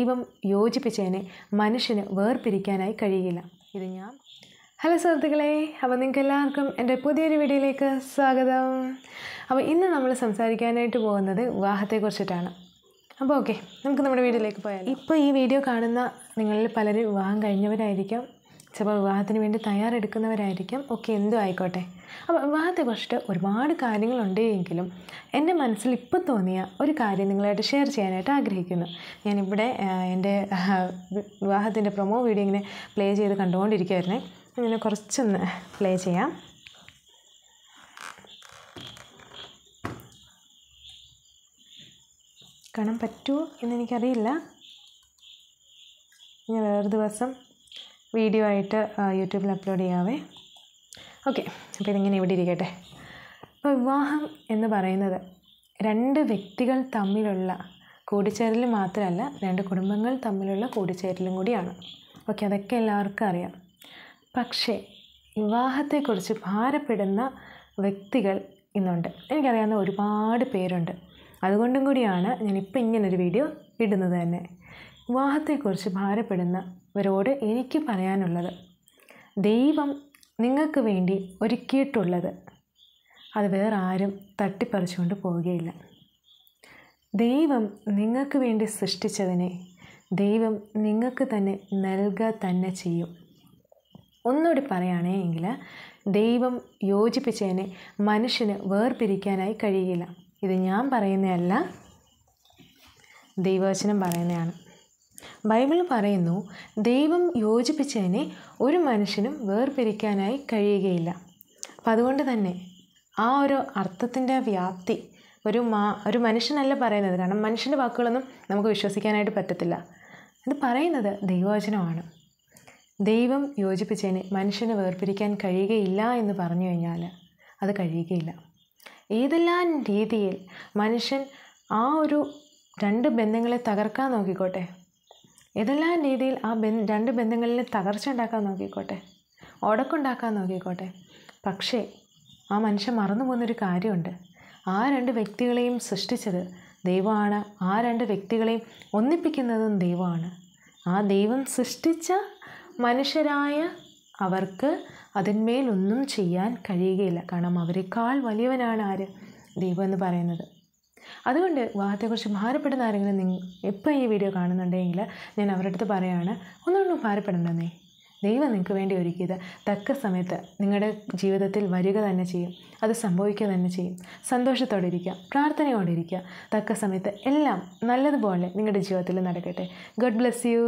ദൈവം യോജിപ്പിച്ചതിനെ മനുഷ്യന് വേർപിരിക്കാനായി കഴിയില്ല ഇത് ഞാൻ ഹലോ സുഹൃത്തുക്കളെ അപ്പോൾ നിങ്ങൾക്ക് എല്ലാവർക്കും എൻ്റെ പുതിയൊരു വീഡിയോയിലേക്ക് സ്വാഗതം അപ്പോൾ ഇന്ന് നമ്മൾ സംസാരിക്കാനായിട്ട് പോകുന്നത് വിവാഹത്തെക്കുറിച്ചിട്ടാണ് അപ്പോൾ ഓക്കെ നമുക്ക് നമ്മുടെ വീഡിയോയിലേക്ക് പോയാൽ ഇപ്പോൾ ഈ വീഡിയോ കാണുന്ന നിങ്ങളിൽ പലരും വിവാഹം കഴിഞ്ഞവരായിരിക്കാം ചിലപ്പോൾ വിവാഹത്തിന് വേണ്ടി തയ്യാറെടുക്കുന്നവരായിരിക്കും ഒക്കെ എന്തും ആയിക്കോട്ടെ അപ്പോൾ വിവാഹത്തെക്കുറിച്ചിട്ട് ഒരുപാട് കാര്യങ്ങളുണ്ട് എങ്കിലും എൻ്റെ മനസ്സിൽ ഇപ്പോൾ തോന്നിയ ഒരു കാര്യം നിങ്ങളായിട്ട് ഷെയർ ചെയ്യാനായിട്ട് ആഗ്രഹിക്കുന്നു ഞാനിവിടെ എൻ്റെ വിവാഹത്തിൻ്റെ പ്രൊമോ വീഡിയോ ഇങ്ങനെ പ്ലേ ചെയ്ത് കണ്ടുകൊണ്ടിരിക്കുകയായിരുന്നു ഇങ്ങനെ കുറച്ചൊന്ന് പ്ലേ ചെയ്യാം കാണാൻ പറ്റുമോ എന്നെനിക്കറിയില്ല ഞാൻ വേറൊരു ദിവസം വീഡിയോ ആയിട്ട് യൂട്യൂബിൽ അപ്ലോഡ് ചെയ്യാവേ ഓക്കെ അപ്പോൾ ഇതിങ്ങനെ ഇവിടെ ഇരിക്കട്ടെ അപ്പോൾ വിവാഹം എന്ന് പറയുന്നത് രണ്ട് വ്യക്തികൾ തമ്മിലുള്ള കൂടിച്ചേരൽ മാത്രമല്ല രണ്ട് കുടുംബങ്ങൾ തമ്മിലുള്ള കൂടിച്ചേരലും കൂടിയാണ് ഓക്കെ അതൊക്കെ എല്ലാവർക്കും അറിയാം പക്ഷേ വിവാഹത്തെക്കുറിച്ച് ഭാരപ്പെടുന്ന വ്യക്തികൾ ഇന്നുണ്ട് എനിക്കറിയാവുന്ന ഒരുപാട് പേരുണ്ട് അതുകൊണ്ടും കൂടിയാണ് ഞാനിപ്പോൾ ഇങ്ങനൊരു വീഡിയോ ഇടുന്നത് തന്നെ വിവാഹത്തെക്കുറിച്ച് ഭാരപ്പെടുന്നവരോട് എനിക്ക് പറയാനുള്ളത് ദൈവം നിങ്ങൾക്ക് വേണ്ടി ഒരുക്കിയിട്ടുള്ളത് അത് വേറെ ആരും തട്ടിപ്പറിച്ചുകൊണ്ട് പോവുകയില്ല ദൈവം നിങ്ങൾക്ക് വേണ്ടി സൃഷ്ടിച്ചതിനെ ദൈവം നിങ്ങൾക്ക് തന്നെ നൽകുക തന്നെ ചെയ്യും ഒന്നുകൂടി പറയുകയാണെങ്കിൽ എങ്കിൽ ദൈവം യോജിപ്പിച്ചതിനെ മനുഷ്യന് വേർപിരിക്കാനായി കഴിയില്ല ഇത് ഞാൻ പറയുന്നതല്ല ദൈവവചനം പറയുന്നതാണ് ബൈബിൾ പറയുന്നു ദൈവം യോജിപ്പിച്ചതിനെ ഒരു മനുഷ്യനും വേർപിരിക്കാനായി കഴിയുകയില്ല അപ്പം അതുകൊണ്ട് തന്നെ ആ ഒരു അർത്ഥത്തിൻ്റെ വ്യാപ്തി ഒരു മാ ഒരു മനുഷ്യനല്ല പറയുന്നത് കാരണം മനുഷ്യൻ്റെ വാക്കുകളൊന്നും നമുക്ക് വിശ്വസിക്കാനായിട്ട് പറ്റത്തില്ല ഇത് പറയുന്നത് ദൈവവചനമാണ് ദൈവം യോജിപ്പിച്ചതിന് മനുഷ്യന് വേർപിരിക്കാൻ കഴിയുകയില്ല എന്ന് പറഞ്ഞു കഴിഞ്ഞാൽ അത് കഴിയുകയില്ല ഏതെല്ലാം രീതിയിൽ മനുഷ്യൻ ആ ഒരു രണ്ട് ബന്ധങ്ങളെ തകർക്കാൻ നോക്കിക്കോട്ടെ ഏതെല്ലാം രീതിയിൽ ആ ബന്ധ രണ്ട് ബന്ധങ്ങളിൽ തകർച്ച ഉണ്ടാക്കാൻ നോക്കിക്കോട്ടെ ഒടക്കുണ്ടാക്കാൻ നോക്കിക്കോട്ടെ പക്ഷേ ആ മനുഷ്യൻ മറന്നു പോകുന്നൊരു കാര്യമുണ്ട് ആ രണ്ട് വ്യക്തികളെയും സൃഷ്ടിച്ചത് ദൈവമാണ് ആ രണ്ട് വ്യക്തികളെയും ഒന്നിപ്പിക്കുന്നതും ദൈവമാണ് ആ ദൈവം സൃഷ്ടിച്ച മനുഷ്യരായ അവർക്ക് അതിന്മേലൊന്നും ചെയ്യാൻ കഴിയുകയില്ല കാരണം അവരെക്കാൾ വലിയവനാണ് ആര് ദൈവം എന്ന് പറയുന്നത് അതുകൊണ്ട് വിവാഹത്തെക്കുറിച്ച് ഭാരപ്പെടുന്ന ആരെങ്കിലും നിങ്ങൾ എപ്പോൾ ഈ വീഡിയോ കാണുന്നുണ്ടെങ്കിൽ ഞാൻ അവരുടെ അടുത്ത് പറയുകയാണ് ഒന്നുകൊണ്ടും ഭാരപ്പെടണ്ടെന്നേ ദൈവം നിങ്ങൾക്ക് വേണ്ടി ഒരുക്കിയത് തക്ക സമയത്ത് നിങ്ങളുടെ ജീവിതത്തിൽ വരിക തന്നെ ചെയ്യും അത് സംഭവിക്കുക തന്നെ ചെയ്യും സന്തോഷത്തോടെ ഇരിക്കുക പ്രാർത്ഥനയോടെ ഇരിക്കുക തക്ക സമയത്ത് എല്ലാം നല്ലതുപോലെ നിങ്ങളുടെ ജീവിതത്തിൽ നടക്കട്ടെ ഗോഡ് ബ്ലെസ് യു